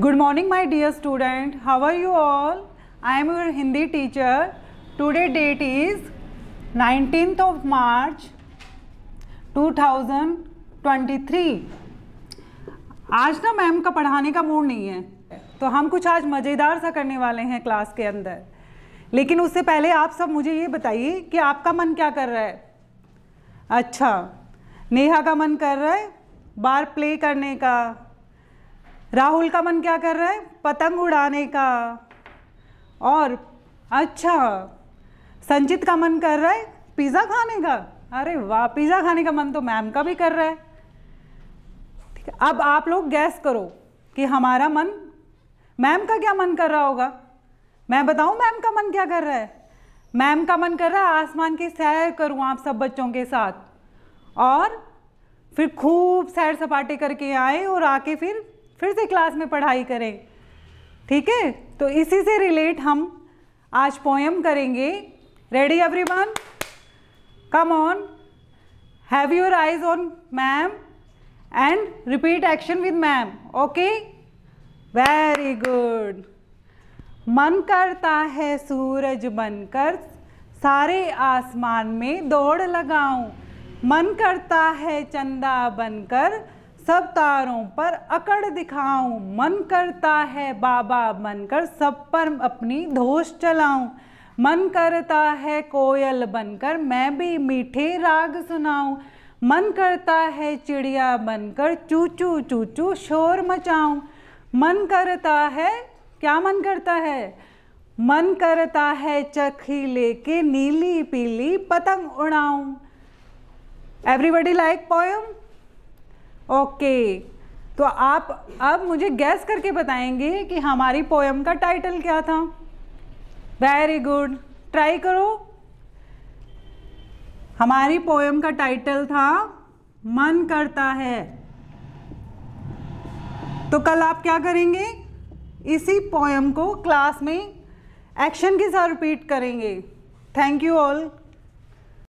dear student how are you all I am your Hindi teacher your date is today of March two thousand twenty 2023 आज ना ma'am का पढ़ाने का mood नहीं है तो हम कुछ आज मज़ेदार सा करने वाले हैं क्लास के अंदर लेकिन उससे पहले आप सब मुझे ये बताइए कि आपका मन क्या कर रहा है अच्छा नेहा का मन कर रहा है बार प्ले करने का राहुल का मन क्या कर रहा है पतंग उड़ाने का और अच्छा संचित का मन कर रहा है पिज़्ज़ा खाने का अरे वाह पिज़्ज़ा खाने का मन तो मैम का भी कर रहा है ठीक है अब आप लोग गैस करो कि हमारा मन मैम का क्या मन कर रहा होगा मैं बताऊं मैम का मन क्या कर रहा है मैम का मन कर रहा है आसमान की सैर करूं आप सब बच्चों के साथ और फिर खूब सैर सपाटे करके आए और आके फिर फिर से क्लास में पढ़ाई करें ठीक है तो इसी से रिलेट हम आज पोयम करेंगे ready everyone come on have your eyes on ma'am and repeat action with ma'am okay very good मन करता है सूरज बनकर सारे आसमान में दौड़ लगाऊं मन करता है चंदा बनकर सब तारों पर अकड़ दिखाऊं मन करता है बाबा बनकर सब पर अपनी धोष चलाऊं मन करता है कोयल बनकर मैं भी मीठे राग सुनाऊं मन करता है चिड़िया बनकर चूचू चूचू शोर मचाऊं मन करता है क्या मन करता है मन करता है चखी लेके नीली पीली पतंग उड़ाऊं एवरीबडी लाइक पोयम ओके तो आप अब मुझे गैस करके बताएंगे कि हमारी पोएम का टाइटल क्या था वेरी गुड ट्राई करो हमारी पोएम का टाइटल था मन करता है तो कल आप क्या करेंगे इसी पोएम को क्लास में एक्शन के साथ रिपीट करेंगे थैंक यू ऑल